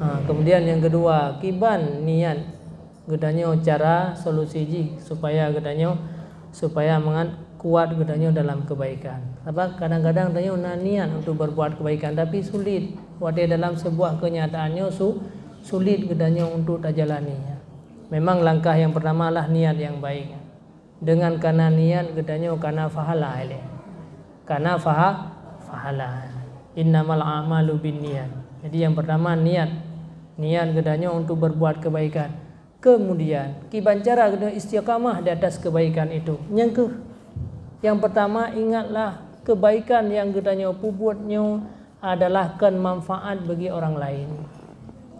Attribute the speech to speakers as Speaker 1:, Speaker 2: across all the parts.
Speaker 1: ha, kemudian yang kedua kiban niat gedanyo cara solusi ji supaya gedanyo supaya mengat kuat gedanyo dalam kebaikan apa kadang-kadang tanyo na niat untuk berbuat kebaikan tapi sulit wadai dalam sebuah kenyataannya su sulit gedanyo untuk tajalaninya memang langkah yang pertama lah niat yang baik dengan karena niat gedanyo karena fahala ile karena faha fahala innamal a'malu niat. jadi yang pertama niat niat gedanya untuk berbuat kebaikan. Kemudian kibancara gedanya istiqamah di atas kebaikan itu. Yang ke yang pertama ingatlah kebaikan yang gedanya pubuatnya adalah kan manfaat bagi orang lain.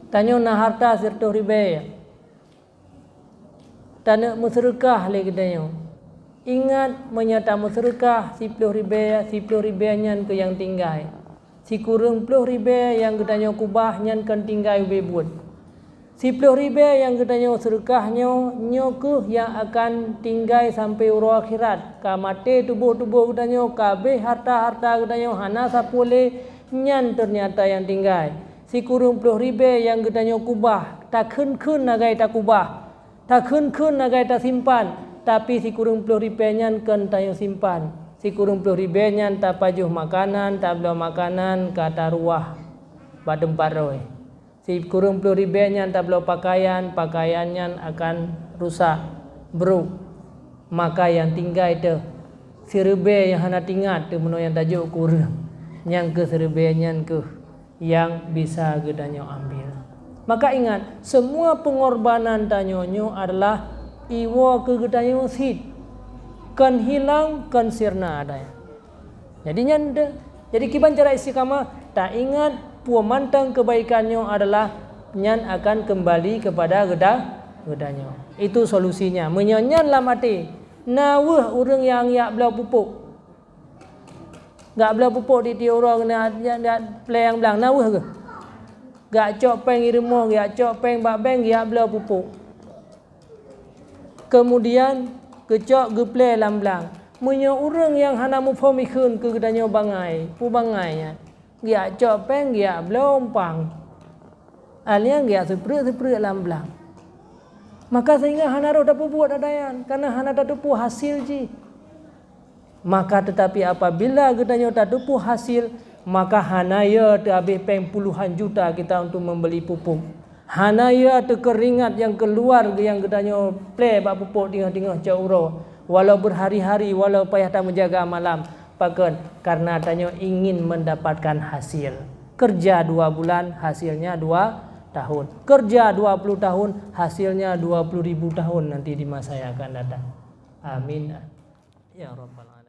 Speaker 1: Tanya nak harta serta ribe. Tanya musyrikah legedanya. Ingat menyata musyrikah sipil ribe sipil ribe yang ke yang tinggal. Si kurung puluh ribe yang gedanya kubah nyan kan tinggai bebun. Si puluh ribe yang gedanya serkahnya nyokuh yang akan tinggai sampai uruh akhirat. Ka mati tubuh-tubuh gedanya, kabeh harta-harta gedanya hana sapule nyan ternyata yang tinggai. Si kurung puluh ribe yang gedanya kubah tak ken-ken nagai tak kubah. Tak ken-ken nagai tak simpan. Tapi si kurung puluh ribe nyan kan tanya simpan si kurung puluh ribenya tak pajuh makanan, tak beli makanan kata ruah badem paroi. Eh. Si kurung puluh ribenya tak beli pakaian, pakaiannya akan rusak, bruk. Maka yang tinggal itu si ribe yang hendak tingat tu menoy yang tajuk kurung yang ke yang ke yang bisa gedanya ambil. Maka ingat semua pengorbanan tanyonyo adalah iwa ke sit kan hilang kan sirna adanya. Jadinya de. Jadi kiban cara istiqamah tak ingat puan mantang kebaikannya adalah nyan akan kembali kepada gedah gedahnya. Itu solusinya. Menyanyan lah mati. Nawah orang yang yak belah pupuk. Gak belah pupuk di tiap orang nak nak play yang belang nawah ke? Gak cok peng irmo, gak cok peng bak beng, gak belah pupuk. Kemudian kecok geple lamblang munya urang yang hana mufom ikun ke kedanyo bangai pu bangai ya gia cok peng gia belum pang alia gia sepre sepre lamblang maka sehingga hana ro dapat buat adayan karena hana dapat hasil ji maka tetapi apabila kedanyo dapat hasil maka hana ya tabe peng puluhan juta kita untuk membeli pupuk Hanaya atau keringat yang keluar yang gedanya play bak pupuk tengah-tengah caura walau berhari-hari walau payah tak menjaga malam pakan karena tanya ingin mendapatkan hasil kerja 2 bulan hasilnya 2 tahun kerja 20 tahun hasilnya 20 ribu tahun nanti di masa yang akan datang amin ya rabbal